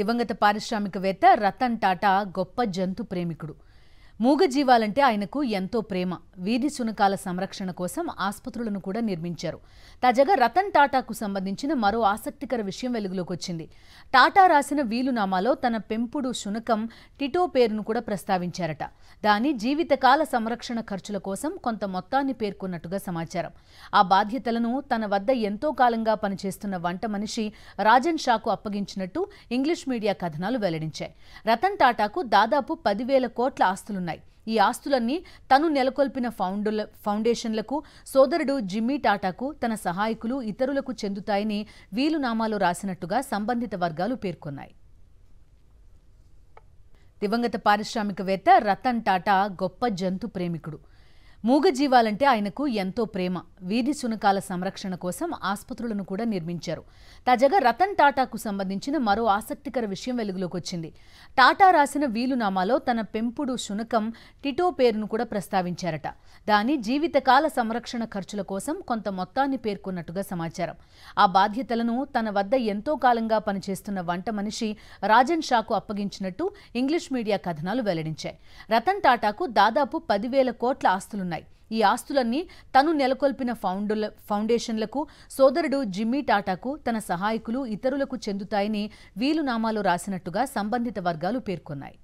దివంగత పారిశ్రామికవేత్త రతన్ టాటా గొప్ప జంతు ప్రేమికుడు మూగజీవాలంటే ఆయనకు ఎంతో ప్రేమ వీధి శునకాల సంరక్షణ కోసం ఆసుపత్రులను కూడా నిర్మించారు తాజాగా రతన్ టాటాకు సంబంధించిన మరో ఆసక్తికర విషయం వెలుగులోకి వచ్చింది టాటా రాసిన వీలునామాలో తన పెంపుడు శునకం టిటో పేరును కూడా ప్రస్తావించారట దాని జీవితకాల సంరక్షణ ఖర్చుల కోసం కొంత మొత్తాన్ని పేర్కొన్నట్టుగా సమాచారం ఆ బాధ్యతలను తన వద్ద ఎంతో కాలంగా పనిచేస్తున్న వంట మనిషి రాజన్ షాకు అప్పగించినట్టు ఇంగ్లీష్ మీడియా కథనాలు వెల్లడించాయి రతన్ టాటాకు దాదాపు పదివేల కోట్ల ఆస్తులు ఈ ఆస్తులన్నీ తను నెలకొల్పిన ఫౌండుల ఫౌండేషన్లకు సోదరుడు జిమ్మీ టాటాకు తన సహాయకులు ఇతరులకు చెందుతాయని వీలునామాలో రాసినట్టుగా సంబంధిత వర్గాలు పేర్కొన్నాయి దివంగత పారిశ్రామికవేత్త రతన్ టాటా గొప్ప జంతు ప్రేమికుడు మూగజీవాలంటే ఆయనకు ఎంతో ప్రేమ వీధి శునకాల సంరక్షణ కోసం ఆసుపత్రులను కూడా నిర్మించారు తాజాగా రతన్ టాటాకు సంబంధించిన మరో ఆసక్తికర విషయం వెలుగులోకి వచ్చింది టాటా రాసిన వీలునామాలో తన పెంపుడు శునకం టిటో పేరును కూడా ప్రస్తావించారట దాని జీవితకాల సంరక్షణ ఖర్చుల కోసం కొంత మొత్తాన్ని పేర్కొన్నట్టుగా సమాచారం ఆ బాధ్యతలను తన వద్ద ఎంతో కాలంగా పనిచేస్తున్న వంట మనిషి రాజన్ షాకు అప్పగించినట్టు ఇంగ్లీష్ మీడియా కథనాలు వెల్లడించాయి రతన్ టాటాకు దాదాపు పదివేల కోట్ల ఆస్తులు ఆస్తులున్నాయి ఈ ఆస్తులన్నీ తను నెలకొల్పిన ఫౌండుల ఫౌండేషన్లకు సోదరుడు జిమ్మీ టాటాకు తన సహాయకులు ఇతరులకు చెందుతాయని వీలునామాలో రాసినట్టుగా సంబంధిత వర్గాలు పేర్కొన్నాయి